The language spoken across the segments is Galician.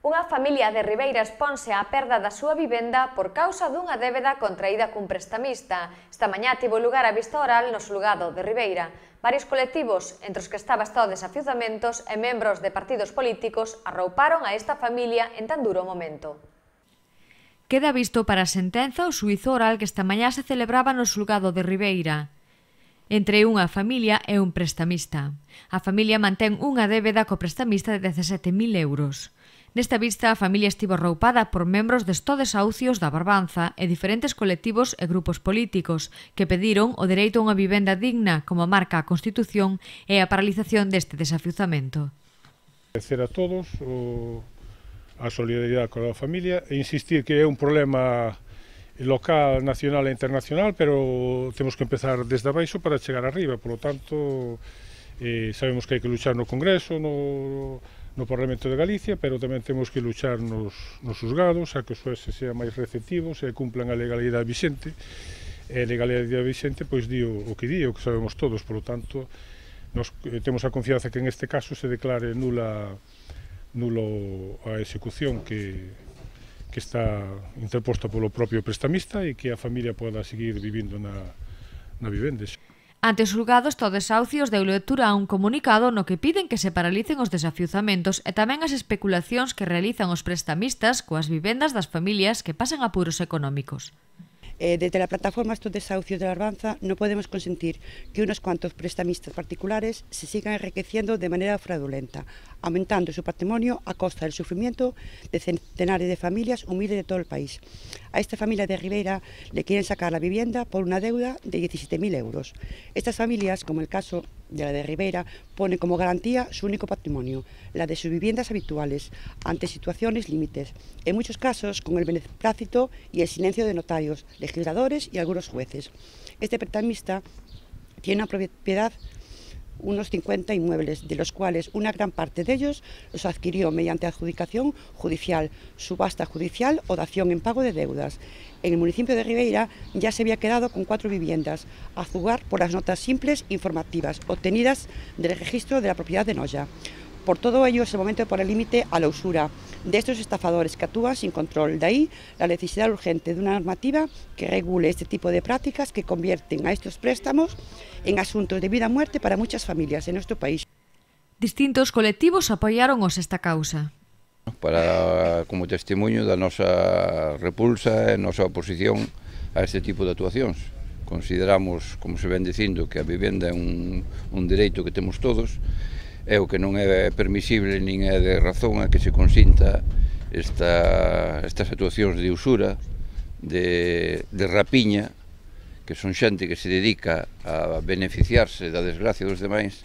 Unha familia de Ribeira esponse á perda da súa vivenda por causa dunha débeda contraída cun prestamista. Esta mañá tivo lugar a vista oral no xulgado de Ribeira. Varios colectivos, entre os que estaba estado desafiuzamentos e membros de partidos políticos, arrouparon a esta familia en tan duro momento. Queda visto para a sentenza o suizo oral que esta mañá se celebraba no xulgado de Ribeira entre unha familia e un prestamista. A familia mantén unha débeda co prestamista de 17.000 euros. Nesta vista, a familia estivo roupada por membros de estodes aucios da Barbanza e diferentes colectivos e grupos políticos que pediron o dereito a unha vivenda digna como marca a Constitución e a paralización deste desafiuzamento. Agradecer a todos o, a solidaridade coa familia e insistir que é un problema local, nacional e internacional, pero temos que empezar desde abaixo para chegar arriba, por lo tanto, eh, sabemos que hai que luchar no Congreso, no no Parlamento de Galicia, pero tamén temos que luchar nos, nos juzgados a que os jueces sean máis receptivos e cumplan a legalidade vixente. E a legalidade vixente, pois, dio o, que di, o que sabemos todos, por lo tanto, nos, eh, temos a confianza que en este caso se declare nula nulo a execución que, que está interposta polo propio prestamista e que a familia poda seguir vivindo na, na vivenda. Ante os julgados os saucios deu lectura a un comunicado no que piden que se paralicen os desafiuzamentos e tamén as especulacións que realizan os prestamistas coas vivendas das familias que pasan apuros económicos. Eh, desde a plataforma Estos Desahucios de la Arbanza non podemos consentir que unos cuantos prestamistas particulares se sigan enriqueciendo de maneira fraudulenta, aumentando su patrimonio a costa del sufrimiento de centenares de familias humildes de todo el país. A esta familia de Rivera le quieren sacar la vivienda por una deuda de 17.000 euros. Estas familias, como el caso de la de Rivera, pone como garantía su único patrimonio, la de sus viviendas habituales, ante situaciones límites, en muchos casos con el beneplácito y el silencio de notarios, legisladores y algunos jueces. Este pertamista tiene una propiedad unos 50 inmuebles, de los cuales una gran parte de ellos los adquirió mediante adjudicación judicial, subasta judicial o dación en pago de deudas. En el municipio de Ribeira ya se había quedado con cuatro viviendas, a jugar por las notas simples informativas obtenidas del registro de la propiedad de Noya. Por todo ello es el momento de poner límite a la usura de estos estafadores que actúan sin control. De ahí la necesidad urgente de una normativa que regule este tipo de prácticas que convierten a estos préstamos en asuntos de vida o muerte para muchas familias en nuestro país. Distintos colectivos apoiáronos esta causa. Para, como testimonio da nosa repulsa e nosa oposición a este tipo de actuacións. Consideramos, como se ven dicindo, que a vivenda é un, un dereito que temos todos é o que non é permisible nin é de razón a que se consinta esta, estas situacións de usura, de, de rapiña, que son xente que se dedica a beneficiarse da desgracia dos demais,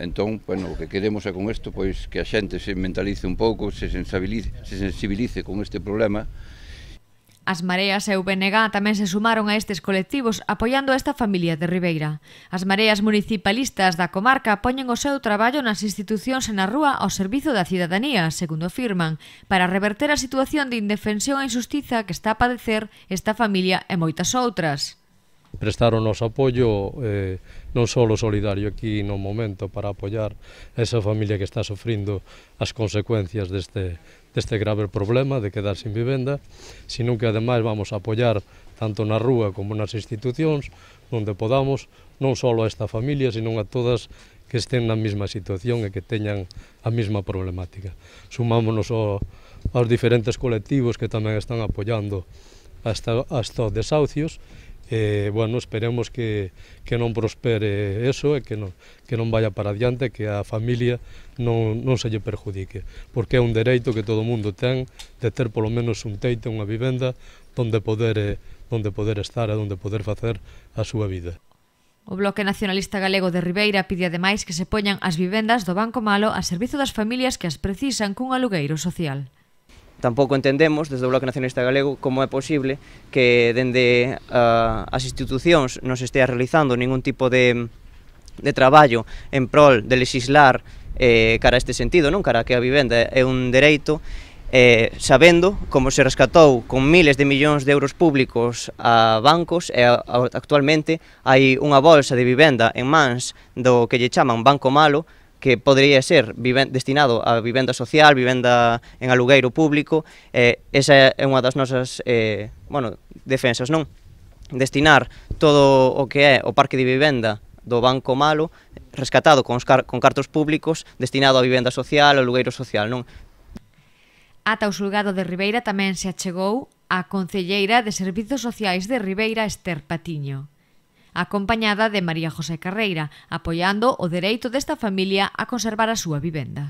entón, bueno, o que queremos é con isto, pois, que a xente se mentalice un pouco, se sensibilice, se sensibilice con este problema, As Mareas e o BNG tamén se sumaron a estes colectivos apoiando a esta familia de Ribeira. As mareas municipalistas da comarca poñen o seu traballo nas institucións e na rúa ao servizo da cidadanía, segundo afirman, para reverter a situación de indefensión e injustiza que está a padecer esta familia e moitas outras prestar o noso apoio eh, non só solidario aquí no momento para apoiar esa familia que está sofrindo as consecuencias deste, deste grave problema de quedar sin vivenda, sino que ademais vamos a apoiar tanto na rúa como nas institucións onde podamos non só a esta familia, sino a todas que estén na mesma situación e que teñan a mesma problemática. Sumámonos ao, aos diferentes colectivos que tamén están apoiando hasta, hasta os desahucios eh, bueno, esperemos que, que non prospere eso e que non, que non vaya para adiante, que a familia non, non se lle perjudique, porque é un dereito que todo mundo ten de ter polo menos un teito, unha vivenda, donde poder, eh, donde poder estar e donde poder facer a súa vida. O Bloque Nacionalista Galego de Ribeira pide ademais que se poñan as vivendas do Banco Malo a servizo das familias que as precisan cun alugueiro social. Tampouco entendemos, desde o Bloque Nacionalista Galego, como é posible que dende uh, as institucións non se estea realizando ningún tipo de, de traballo en prol de legislar eh, cara a este sentido, non cara a que a vivenda é un dereito, eh, sabendo como se rescatou con miles de millóns de euros públicos a bancos e a, a, actualmente hai unha bolsa de vivenda en mans do que lle chaman Banco Malo que podría ser destinado a vivenda social, vivenda en alugueiro público, eh, esa é unha das nosas eh, bueno, defensas, non? Destinar todo o que é o parque de vivenda do Banco Malo rescatado con, car con cartos públicos destinado a vivenda social, alugueiro social, non? Ata o Sulgado de Ribeira tamén se achegou a Concelleira de Servizos Sociais de Ribeira, Esther Patiño acompañada de María José Carreira, apoiando o dereito desta familia a conservar a súa vivenda.